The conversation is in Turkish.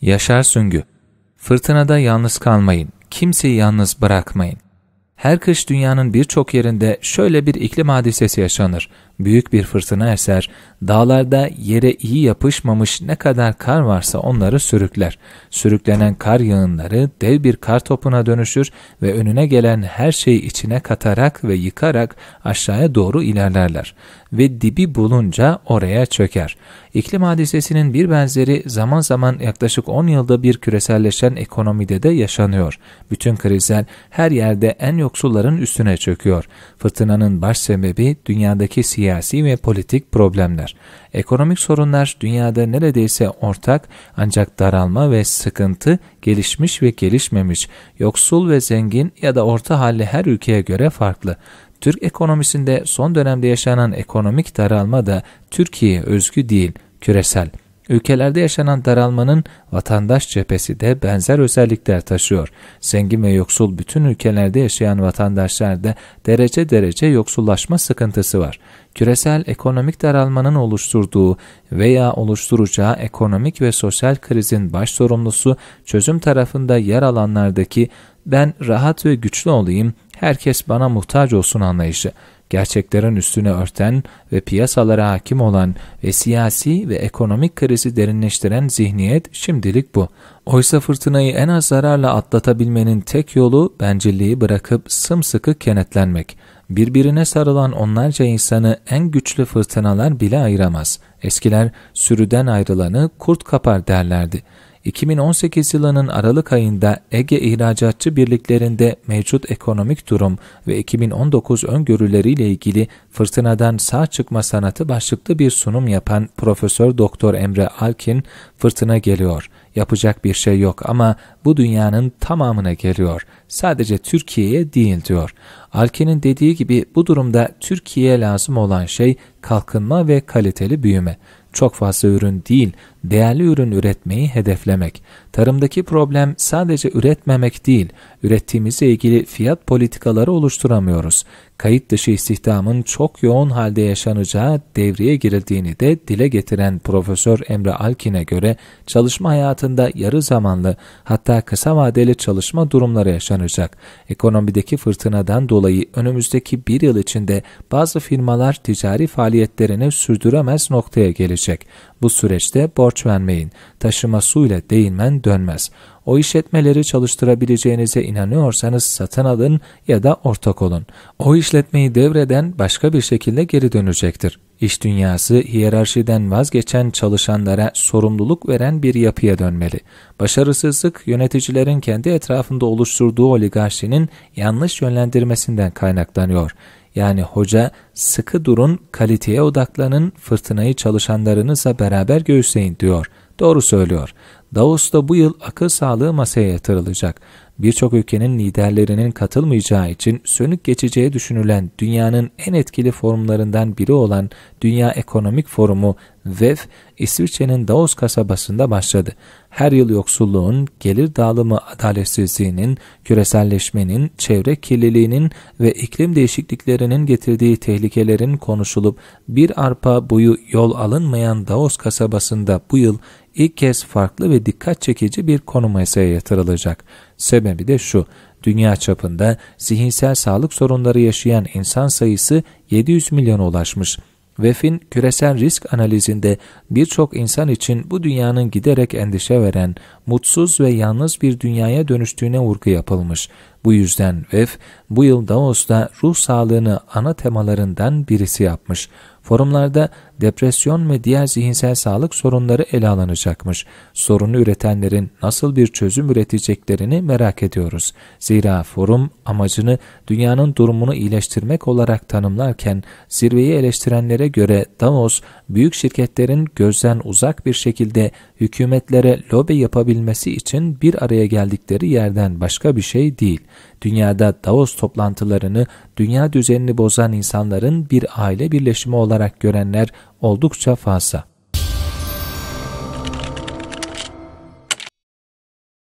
Yaşar Süngü Fırtınada yalnız kalmayın, kimseyi yalnız bırakmayın. Her kış dünyanın birçok yerinde şöyle bir iklim hadisesi yaşanır büyük bir fırtına eser, dağlarda yere iyi yapışmamış ne kadar kar varsa onları sürükler. Sürüklenen kar yağınları dev bir kar topuna dönüşür ve önüne gelen her şeyi içine katarak ve yıkarak aşağıya doğru ilerlerler ve dibi bulunca oraya çöker. İklim hadisesinin bir benzeri zaman zaman yaklaşık 10 yılda bir küreselleşen ekonomide de yaşanıyor. Bütün krizler her yerde en yoksulların üstüne çöküyor. Fırtınanın baş sebebi dünyadaki siyaset siyasi ve politik problemler. Ekonomik sorunlar dünyada neredeyse ortak ancak daralma ve sıkıntı gelişmiş ve gelişmemiş, yoksul ve zengin ya da orta halli her ülkeye göre farklı. Türk ekonomisinde son dönemde yaşanan ekonomik daralma da Türkiye özgü değil, küresel. Ülkelerde yaşanan daralmanın vatandaş cephesi de benzer özellikler taşıyor. Zengin ve yoksul bütün ülkelerde yaşayan vatandaşlarda derece derece yoksullaşma sıkıntısı var. Küresel ekonomik daralmanın oluşturduğu veya oluşturacağı ekonomik ve sosyal krizin baş sorumlusu çözüm tarafında yer alanlardaki ben rahat ve güçlü olayım, herkes bana muhtaç olsun anlayışı, gerçeklerin üstüne örten ve piyasalara hakim olan ve siyasi ve ekonomik krizi derinleştiren zihniyet şimdilik bu. Oysa fırtınayı en az zararla atlatabilmenin tek yolu bencilliği bırakıp sımsıkı kenetlenmek. Birbirine sarılan onlarca insanı en güçlü fırtınalar bile ayıramaz. Eskiler sürüden ayrılanı kurt kapar derlerdi. 2018 yılının Aralık ayında Ege İhracatçı Birliklerinde mevcut ekonomik durum ve 2019 öngörüleriyle ilgili fırtınadan sağ çıkma sanatı başlıklı bir sunum yapan Profesör Doktor Emre Alkin, fırtına geliyor. Yapacak bir şey yok ama bu dünyanın tamamına geliyor. Sadece Türkiye'ye değil diyor. Alkin'in dediği gibi bu durumda Türkiye'ye lazım olan şey kalkınma ve kaliteli büyüme çok fazla ürün değil, değerli ürün üretmeyi hedeflemek. Tarımdaki problem sadece üretmemek değil, ürettiğimizle ilgili fiyat politikaları oluşturamıyoruz. Kayıt dışı istihdamın çok yoğun halde yaşanacağı devreye girildiğini de dile getiren Profesör Emre Alkin'e göre çalışma hayatında yarı zamanlı hatta kısa vadeli çalışma durumları yaşanacak. Ekonomideki fırtınadan dolayı önümüzdeki bir yıl içinde bazı firmalar ticari faaliyetlerini sürdüremez noktaya gelecek. Bu süreçte borç borç vermeyin. Taşıma su ile değirmen dönmez. O işletmeleri çalıştırabileceğinize inanıyorsanız satın alın ya da ortak olun. O işletmeyi devreden başka bir şekilde geri dönecektir. İş dünyası hiyerarşiden vazgeçen çalışanlara sorumluluk veren bir yapıya dönmeli. Başarısızlık yöneticilerin kendi etrafında oluşturduğu oligarşinin yanlış yönlendirmesinden kaynaklanıyor. Yani hoca sıkı durun, kaliteye odaklanın, fırtınayı çalışanlarınızla beraber göğüsleyin diyor. Doğru söylüyor. Davos'ta bu yıl akıl sağlığı masaya yatırılacak. Birçok ülkenin liderlerinin katılmayacağı için sönük geçeceği düşünülen dünyanın en etkili forumlarından biri olan Dünya Ekonomik Forumu WEF, İsviçre'nin Davos kasabasında başladı. Her yıl yoksulluğun, gelir dağılımı adaletsizliğinin, küreselleşmenin, çevre kirliliğinin ve iklim değişikliklerinin getirdiği tehlikelerin konuşulup bir arpa boyu yol alınmayan Davos kasabasında bu yıl ilk kez farklı ve dikkat çekici bir konu masaya yatırılacak. Sebebi de şu, dünya çapında zihinsel sağlık sorunları yaşayan insan sayısı 700 milyona ulaşmış. Wef'in küresel risk analizinde birçok insan için bu dünyanın giderek endişe veren, mutsuz ve yalnız bir dünyaya dönüştüğüne vurgu yapılmış. Bu yüzden Wef bu yıl Davos'ta ruh sağlığını ana temalarından birisi yapmış. Forumlarda depresyon ve diğer zihinsel sağlık sorunları ele alınacakmış. Sorunu üretenlerin nasıl bir çözüm üreteceklerini merak ediyoruz. Zira forum amacını dünyanın durumunu iyileştirmek olarak tanımlarken zirveyi eleştirenlere göre Davos, büyük şirketlerin gözden uzak bir şekilde hükümetlere lobi yapabilmesi için bir araya geldikleri yerden başka bir şey değil. Dünyada Davos toplantılarını dünya düzenini bozan insanların bir aile birleşimi olarak görenler oldukça fazla.